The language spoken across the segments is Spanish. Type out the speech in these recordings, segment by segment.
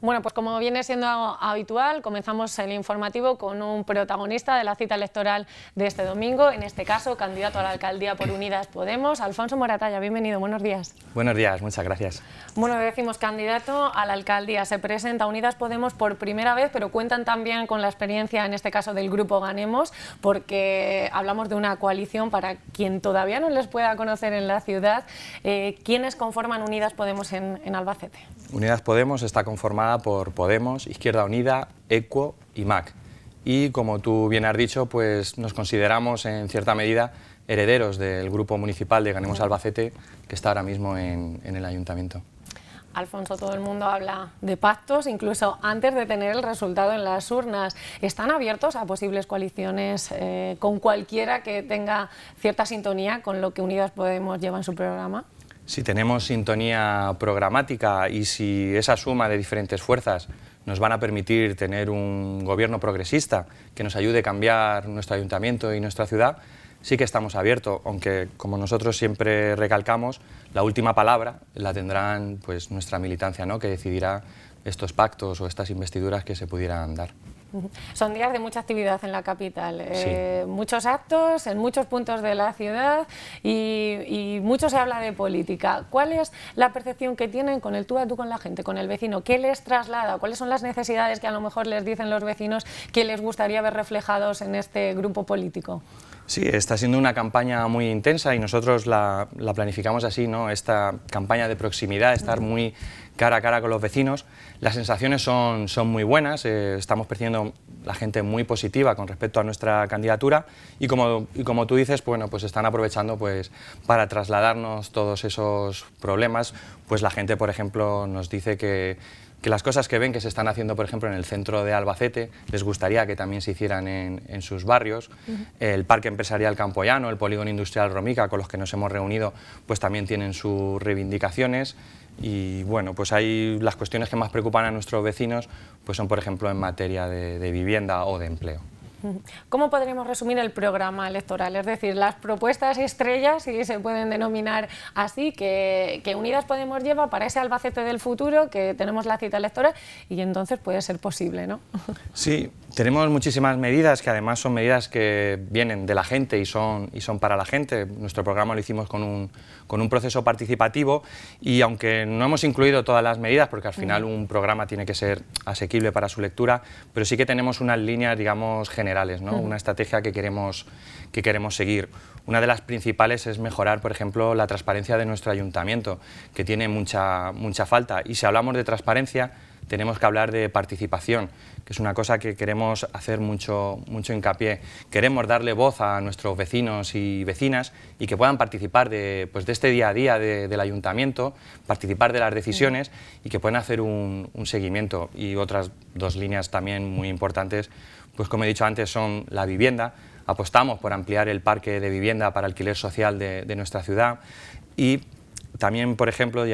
Bueno, pues como viene siendo habitual, comenzamos el informativo con un protagonista de la cita electoral de este domingo, en este caso candidato a la alcaldía por Unidas Podemos, Alfonso Moratalla. Bienvenido, buenos días. Buenos días, muchas gracias. Bueno, decimos candidato a la alcaldía. Se presenta Unidas Podemos por primera vez, pero cuentan también con la experiencia, en este caso, del grupo Ganemos, porque hablamos de una coalición para quien todavía no les pueda conocer en la ciudad. Eh, ¿Quiénes conforman Unidas Podemos en, en Albacete? Unidas Podemos está conformada por Podemos, Izquierda Unida, EQUO y MAC. Y como tú bien has dicho, pues nos consideramos en cierta medida herederos del grupo municipal de Ganemos Albacete que está ahora mismo en, el ayuntamiento. Alfonso, todo el mundo habla de pactos, incluso antes de tener el resultado en las urnas. ¿Están abiertos a posibles coaliciones eh, con cualquiera que tenga cierta sintonía con lo que Unidas Podemos lleva en su programa? si tenemos sintonía programática y si esa suma de diferentes fuerzas nos van a permitir tener un gobierno progresista que nos ayude a cambiar nuestro ayuntamiento y nuestra ciudad, sí que estamos abiertos, aunque como nosotros siempre recalcamos, la última palabra la tendrán pues nuestra militancia, ¿no? que decidirá estos pactos o estas investiduras que se pudieran dar. Son días de mucha actividad en la capital, eh, muchos actos en muchos puntos de la ciudad y, y, mucho se habla de política. ¿Cuál es la percepción que tienen con el tú a tú con la gente, con el vecino? ¿Qué les traslada? ¿Cuáles son las necesidades que a lo mejor les dicen los vecinos que les gustaría ver reflejados en este grupo político? Sí, está siendo una campaña muy intensa y nosotros la, planificamos así, ¿no? Esta campaña de proximidad, estar muy cara a cara con los vecinos. Las sensaciones son, son muy buenas, eh, estamos percibiendo la gente muy positiva con respecto a nuestra candidatura y como, como tú dices, pues bueno, pues están aprovechando pues, para trasladarnos todos esos problemas. Pues la gente, por ejemplo, nos dice que que las cosas que ven que se están haciendo, por ejemplo, en el centro de Albacete, les gustaría que también se hicieran en, sus barrios. El Parque Empresarial Campoyano, el Polígono Industrial Romica, con los que nos hemos reunido, pues también tienen sus reivindicaciones. Y bueno, pues hay las cuestiones que más preocupan a nuestros vecinos, pues son, por ejemplo, en materia de vivienda o de empleo. ¿Cómo podríamos resumir el programa electoral? Es decir, las propuestas estrellas, si se pueden denominar así, que, Unidas Podemos llevar para ese Albacete del futuro, que tenemos la cita electoral, y entonces puede ser posible, ¿no? Sí, tenemos muchísimas medidas que además son medidas que vienen de la gente y son, y son para la gente. Nuestro programa lo hicimos con un, proceso participativo y aunque no hemos incluido todas las medidas, porque al final un programa tiene que ser asequible para su lectura, pero sí que tenemos unas líneas, digamos, generales, ¿no? una estrategia que queremos, que queremos seguir. Una de las principales es mejorar, por ejemplo, la transparencia de nuestro ayuntamiento, que tiene mucha, mucha falta. Y si hablamos de transparencia, tenemos que hablar de participación, que es una cosa que queremos hacer mucho, mucho hincapié. Queremos darle voz a nuestros vecinos y vecinas y que puedan participar de, pues, de este día a día del ayuntamiento, participar de las decisiones y que puedan hacer un, seguimiento. Y otras dos líneas también muy importantes, pues como he dicho antes, son la vivienda, apostamos por ampliar el parque de vivienda para alquiler social de, de, nuestra ciudad y también, por ejemplo,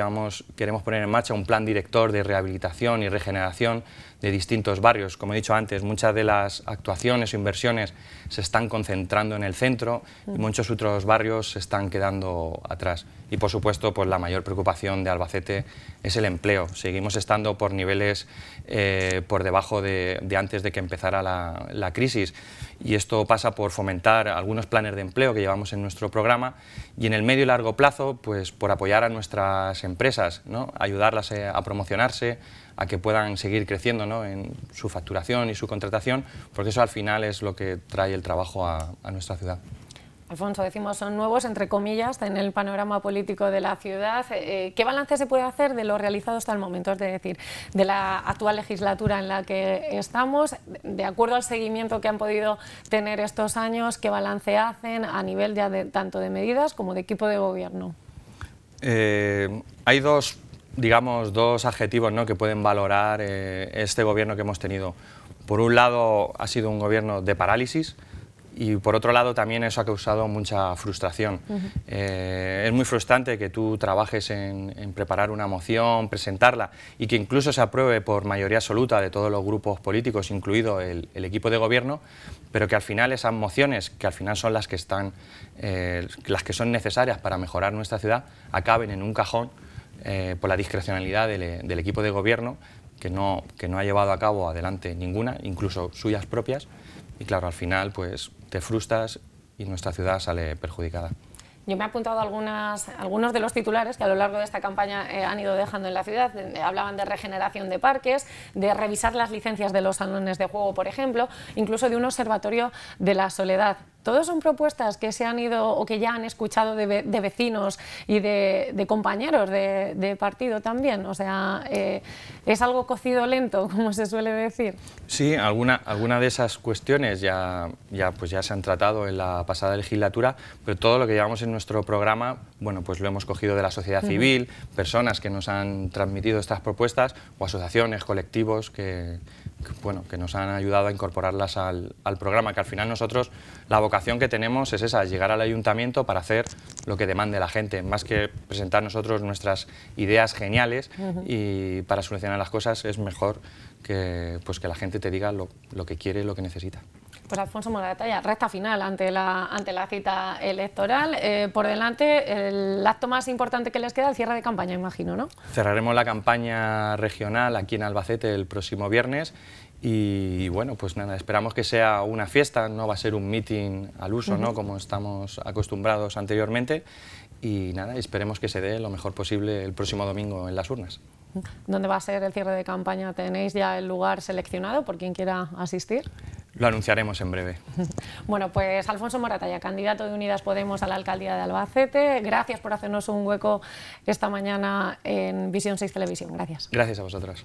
queremos poner en marcha un plan director de rehabilitación y regeneración de distintos barrios. Como he dicho antes, muchas de las actuaciones o inversiones se están concentrando en el centro y mm. muchos otros barrios se están quedando atrás. Y, por supuesto, pues, la mayor preocupación de Albacete es el empleo. Seguimos estando por niveles eh, por debajo de, antes de que empezara la crisis y esto pasa por fomentar algunos planes de empleo que llevamos en nuestro programa y en el medio y largo plazo pues por apoyar a nuestras empresas, ayudarlas eh, a promocionarse, a que puedan seguir creciendo en su facturación y su contratación, porque eso al final es lo que trae el trabajo a nuestra ciudad. Alfonso, decimos, son nuevos, entre comillas, en el panorama político de la ciudad. Eh, ¿Qué balance se puede hacer de lo realizado hasta el momento? Es decir, de la actual legislatura en la que estamos, de acuerdo al seguimiento que han podido tener estos años, ¿qué balance hacen a nivel ya de, tanto de medidas como de equipo de gobierno? Eh, hay dos, digamos, dos adjetivos que pueden valorar eh, este gobierno que hemos tenido. Por un lado, ha sido un gobierno de parálisis, y por otro lado también eso ha causado mucha frustración. Eh, es muy frustrante que tú trabajes en, preparar una moción, presentarla y que incluso se apruebe por mayoría absoluta de todos los grupos políticos, incluido el, equipo de gobierno, pero que al final esas mociones, que al final son las que, están, eh, las que son necesarias para mejorar nuestra ciudad, acaben en un cajón eh, por la discrecionalidad del, equipo de gobierno que no, que no ha llevado a cabo adelante ninguna, incluso suyas propias. Y claro, al final, pues te frustras y nuestra ciudad sale perjudicada. Yo me he apuntado algunas, algunos de los titulares que a lo largo de esta campaña eh, han ido dejando en la ciudad. Eh, hablaban de regeneración de parques, de revisar las licencias de los salones de juego, por ejemplo, incluso de un observatorio de la soledad. Todos son propuestas que se han ido o que ya han escuchado de, vecinos y de, compañeros de, partido también. O sea, eh, es algo cocido lento, como se suele decir. Sí, alguna, alguna de esas cuestiones ya, ya, pues ya se han tratado en la pasada legislatura, pero todo lo que llevamos en nuestro programa, bueno, pues lo hemos cogido de la sociedad civil, personas que nos han transmitido estas propuestas o asociaciones, colectivos que que nos han ayudado a incorporarlas al, programa, que al final nosotros la vocación que tenemos es esa, llegar al ayuntamiento para hacer lo que demande la gente, más que presentar nosotros nuestras ideas geniales y para solucionar las cosas es mejor que, pues, que la gente te diga lo, lo que quiere y lo que necesita. Pues Alfonso Moratalla, recta final ante la, ante la cita electoral. Eh, por delante, el acto más importante que les queda, el cierre de campaña, imagino, ¿no? Cerraremos la campaña regional aquí en Albacete el próximo viernes y, bueno, pues nada, esperamos que sea una fiesta, no va a ser un meeting al uso, ¿no? Como estamos acostumbrados anteriormente y nada, esperemos que se dé lo mejor posible el próximo domingo en las urnas. ¿Dónde va a ser el cierre de campaña? ¿Tenéis ya el lugar seleccionado por quien quiera asistir? Lo anunciaremos en breve. Bueno, pues Alfonso Moratalla, candidato de Unidas Podemos a la alcaldía de Albacete. Gracias por hacernos un hueco esta mañana en Visión 6 Televisión. Gracias. Gracias a vosotras.